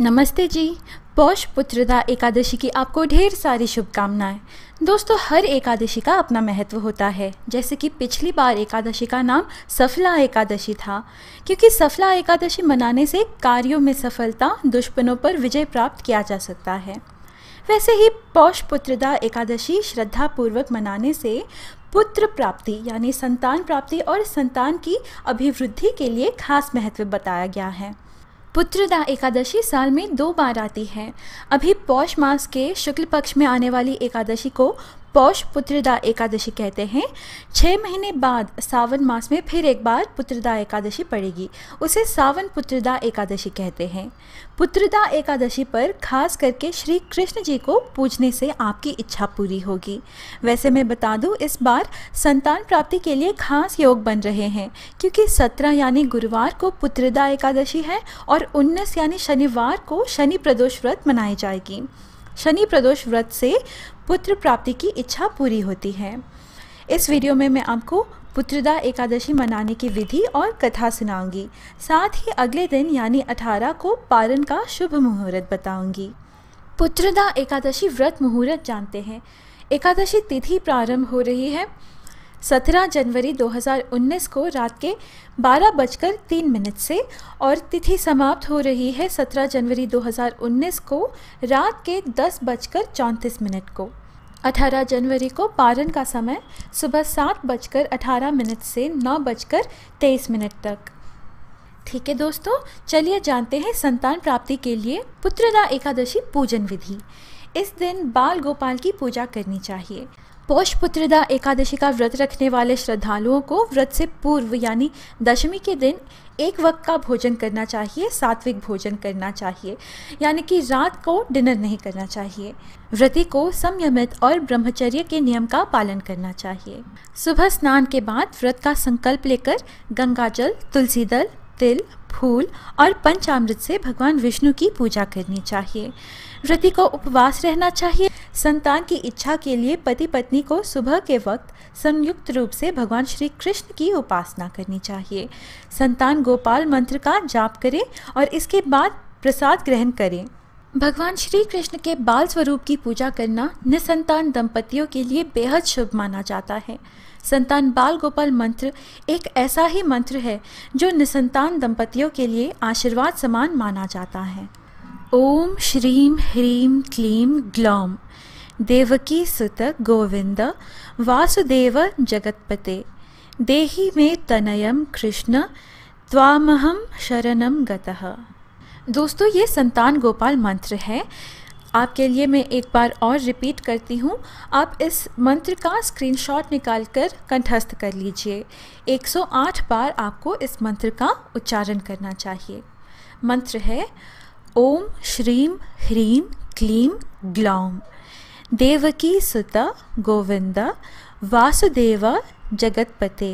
नमस्ते जी पौष पुत्रदा एकादशी की आपको ढेर सारी शुभकामनाएं दोस्तों हर एकादशी का अपना महत्व होता है जैसे कि पिछली बार एकादशी का नाम सफला एकादशी था क्योंकि सफला एकादशी मनाने से कार्यों में सफलता दुश्मनों पर विजय प्राप्त किया जा सकता है वैसे ही पौष पुत्रदा एकादशी श्रद्धापूर्वक मनाने से पुत्र प्राप्ति यानी संतान प्राप्ति और संतान की अभिवृद्धि के लिए खास महत्व बताया गया है पुत्रदा एकादशी साल में दो बार आती है अभी पौष मास के शुक्ल पक्ष में आने वाली एकादशी को पौष पुत्रदा एकादशी कहते हैं छः महीने बाद सावन मास में फिर एक बार पुत्रदा एकादशी पड़ेगी उसे सावन पुत्रदा एकादशी कहते हैं पुत्रदा एकादशी पर खास करके श्री कृष्ण जी को पूजने से आपकी इच्छा पूरी होगी वैसे मैं बता दूं इस बार संतान प्राप्ति के लिए खास योग बन रहे हैं क्योंकि सत्रह यानी गुरुवार को पुत्रदा एकादशी है और उन्नीस यानी शनिवार को शनि प्रदोष व्रत मनाई जाएगी शनि प्रदोष व्रत से पुत्र प्राप्ति की इच्छा पूरी होती है इस वीडियो में मैं आपको पुत्रदा एकादशी मनाने की विधि और कथा सुनाऊंगी साथ ही अगले दिन यानी 18 को पारण का शुभ मुहूर्त बताऊंगी पुत्रदा एकादशी व्रत मुहूर्त जानते हैं एकादशी तिथि प्रारंभ हो रही है 17 जनवरी 2019 को रात के बारह बजकर तीन मिनट से और तिथि समाप्त हो रही है 17 जनवरी 2019 को रात के दस बजकर चौंतीस मिनट को 18 जनवरी को पारण का समय सुबह सात बजकर अठारह मिनट से नौ बजकर तेईस मिनट तक ठीक है दोस्तों चलिए जानते हैं संतान प्राप्ति के लिए पुत्रदा एकादशी पूजन विधि इस दिन बाल गोपाल की पूजा करनी चाहिए पौष पुत्रदा एकादशी का व्रत रखने वाले श्रद्धालुओं को व्रत से पूर्व यानी दशमी के दिन एक वक्त का भोजन करना चाहिए सात्विक भोजन करना चाहिए यानी कि रात को डिनर नहीं करना चाहिए व्रती को संयमित और ब्रह्मचर्य के नियम का पालन करना चाहिए सुबह स्नान के बाद व्रत का संकल्प लेकर गंगा जल तुलसी दल तिल फूल और पंचामृत से भगवान विष्णु की पूजा करनी चाहिए व्रती को उपवास रहना चाहिए संतान की इच्छा के लिए पति पत्नी को सुबह के वक्त संयुक्त रूप से भगवान श्री कृष्ण की उपासना करनी चाहिए संतान गोपाल मंत्र का जाप करें और इसके बाद प्रसाद ग्रहण करें भगवान श्री कृष्ण के बाल स्वरूप की पूजा करना निसंतान दंपतियों के लिए बेहद शुभ माना जाता है संतान बाल गोपाल मंत्र एक ऐसा ही मंत्र है जो निसंतान दंपतियों के लिए आशीर्वाद समान माना जाता है श्रीम ह्रीम क्लीम क्लीं देवकी सुत गोविंद वासुदेव जगत्पते देहि मे तनयम कृष्ण त्वामहम शरणम गतः दोस्तों ये संतान गोपाल मंत्र है आपके लिए मैं एक बार और रिपीट करती हूँ आप इस मंत्र का स्क्रीनशॉट निकालकर कंठस्थ कर लीजिए 108 बार आपको इस मंत्र का उच्चारण करना चाहिए मंत्र है श्रीम ह्रीम क्लीम ग्लौम देवकी सुत गोविंद वासुदेव जगत्पते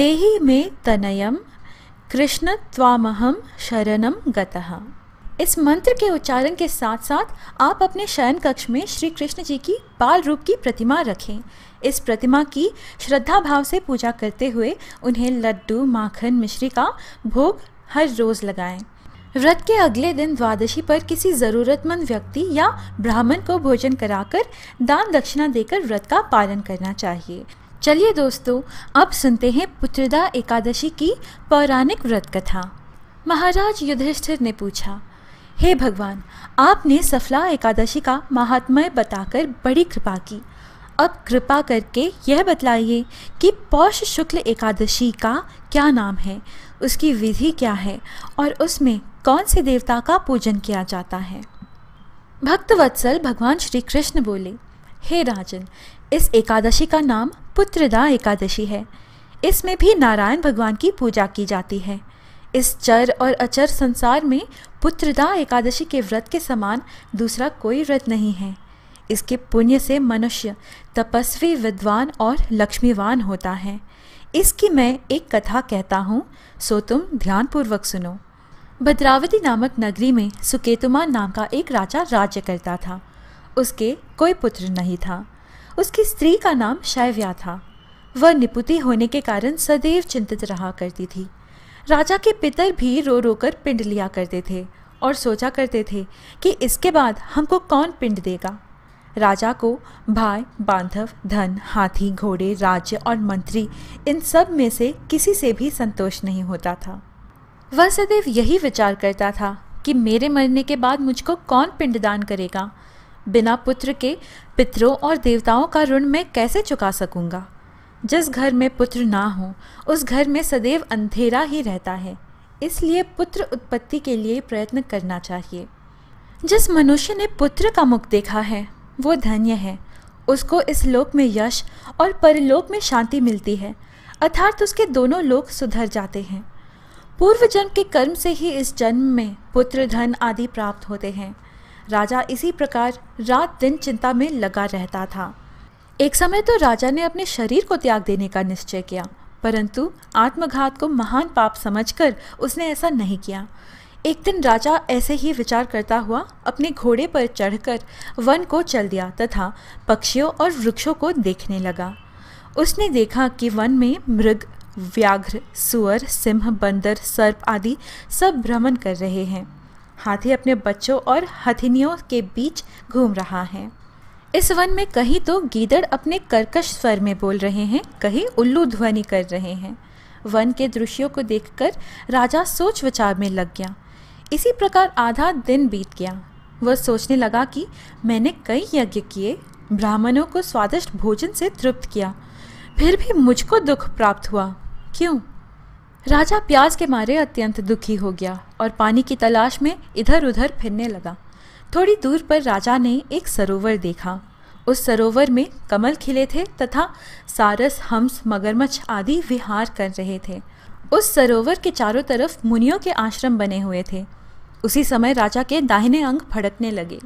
देहि मे तनयम कृष्ण तामहम शरण गतः इस मंत्र के उच्चारण के साथ साथ आप अपने शयन कक्ष में श्री कृष्ण जी की बाल रूप की प्रतिमा रखें इस प्रतिमा की श्रद्धा भाव से पूजा करते हुए उन्हें लड्डू माखन मिश्री का भोग हर रोज़ लगाएं व्रत के अगले दिन द्वादशी पर किसी ज़रूरतमंद व्यक्ति या ब्राह्मण को भोजन कराकर दान दक्षिणा देकर व्रत का पालन करना चाहिए चलिए दोस्तों अब सुनते हैं पुत्रदा एकादशी की पौराणिक व्रत कथा महाराज युधिष्ठिर ने पूछा हे भगवान आपने सफला एकादशी का महात्म्य बताकर बड़ी कृपा की अब कृपा करके यह बतलाइए कि पौष शुक्ल एकादशी का क्या नाम है उसकी विधि क्या है और उसमें कौन से देवता का पूजन किया जाता है भक्त वत्सल भगवान श्री कृष्ण बोले हे राजन इस एकादशी का नाम पुत्रदा एकादशी है इसमें भी नारायण भगवान की पूजा की जाती है इस चर और अचर संसार में पुत्रदा एकादशी के व्रत के समान दूसरा कोई व्रत नहीं है इसके पुण्य से मनुष्य तपस्वी विद्वान और लक्ष्मीवान होता है इसकी मैं एक कथा कहता हूँ सो तुम ध्यानपूर्वक सुनो भद्रावती नामक नगरी में सुकेतुमा नाम का एक राजा राज्य करता था उसके कोई पुत्र नहीं था उसकी स्त्री का नाम शैव्या था वह निपुति होने के कारण सदैव चिंतित रहा करती थी राजा के पितर भी रो रो कर पिंड लिया करते थे और सोचा करते थे कि इसके बाद हमको कौन पिंड देगा राजा को भाई बांधव धन हाथी घोड़े राज्य और मंत्री इन सब में से किसी से भी संतोष नहीं होता था वह सदैव यही विचार करता था कि मेरे मरने के बाद मुझको कौन पिंडदान करेगा बिना पुत्र के पितरों और देवताओं का ऋण मैं कैसे चुका सकूंगा जिस घर में पुत्र ना हो उस घर में सदैव अंधेरा ही रहता है इसलिए पुत्र उत्पत्ति के लिए प्रयत्न करना चाहिए जिस मनुष्य ने पुत्र का मुख देखा है वो धन्य है उसको इस लोक में यश और परलोक में शांति मिलती है अर्थात उसके दोनों लोक सुधर जाते हैं पूर्व जन्म के कर्म से ही इस जन्म में पुत्र धन आदि प्राप्त होते हैं राजा इसी प्रकार रात दिन चिंता में लगा रहता था एक समय तो राजा ने अपने शरीर को त्याग देने का निश्चय किया परंतु आत्मघात को महान पाप समझकर उसने ऐसा नहीं किया एक दिन राजा ऐसे ही विचार करता हुआ अपने घोड़े पर चढ़कर वन को चल दिया तथा पक्षियों और वृक्षों को देखने लगा उसने देखा कि वन में मृग व्याघ्र सुअर सिंह बंदर सर्प आदि सब भ्रमण कर रहे हैं हाथी अपने बच्चों और हथिनियों के बीच घूम रहा है इस वन में कहीं तो गीदड़ अपने कर्कश स्वर में बोल रहे हैं कहीं उल्लू ध्वनि कर रहे हैं वन के दृश्यों को देखकर राजा सोच विचार में लग गया इसी प्रकार आधा दिन बीत गया वह सोचने लगा कि मैंने कई यज्ञ किए ब्राह्मणों को स्वादिष्ट भोजन से तृप्त किया फिर भी मुझको दुख प्राप्त हुआ क्यों राजा प्यास के मारे अत्यंत दुखी हो गया और पानी की तलाश में इधर उधर फिरने लगा थोड़ी दूर पर राजा ने एक सरोवर देखा उस सरोवर में कमल खिले थे तथा सारस हंस मगरमच्छ आदि विहार कर रहे थे उस सरोवर के चारों तरफ मुनियों के आश्रम बने हुए थे उसी समय राजा के दाहिने अंग फड़कने लगे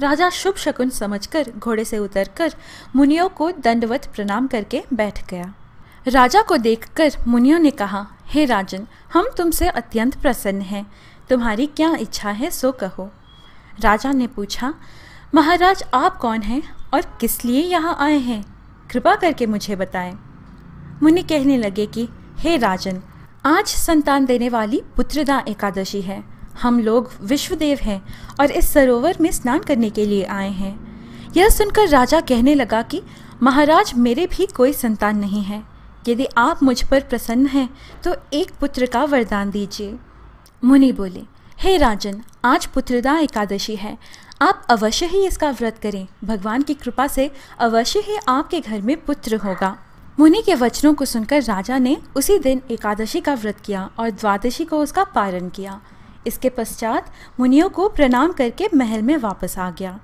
राजा शुभ शकुन समझकर घोड़े से उतरकर मुनियों को दंडवत प्रणाम करके बैठ गया राजा को देखकर मुनियों ने कहा हे राजन हम तुमसे अत्यंत प्रसन्न हैं तुम्हारी क्या इच्छा है सो कहो राजा ने पूछा महाराज आप कौन हैं और किस लिए यहाँ आए हैं कृपा करके मुझे बताएं मुनि कहने लगे कि हे राजन आज संतान देने वाली पुत्रदा एकादशी है हम लोग विश्वदेव हैं और इस सरोवर में स्नान करने के लिए आए हैं यह सुनकर राजा कहने लगा कि महाराज मेरे भी कोई संतान नहीं है यदि आप मुझ पर प्रसन्न हैं तो एक पुत्र का वरदान दीजिए मुनि बोले हे राजन आज पुत्रदा एकादशी है आप अवश्य ही इसका व्रत करें भगवान की कृपा से अवश्य ही आपके घर में पुत्र होगा मुनि के वचनों को सुनकर राजा ने उसी दिन एकादशी का व्रत किया और द्वादशी को उसका पालन किया इसके पश्चात मुनियों को प्रणाम करके महल में वापस आ गया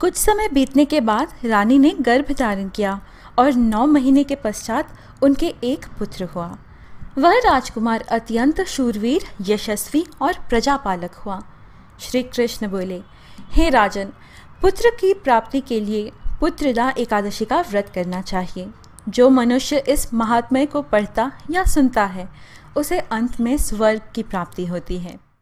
कुछ समय बीतने के बाद रानी ने गर्भ धारण किया और नौ महीने के पश्चात उनके एक पुत्र हुआ वह राजकुमार अत्यंत शूरवीर यशस्वी और प्रजापालक हुआ श्री कृष्ण बोले हे राजन पुत्र की प्राप्ति के लिए पुत्रदा एकादशी का व्रत करना चाहिए जो मनुष्य इस महात्म्य को पढ़ता या सुनता है उसे अंत में स्वर्ग की प्राप्ति होती है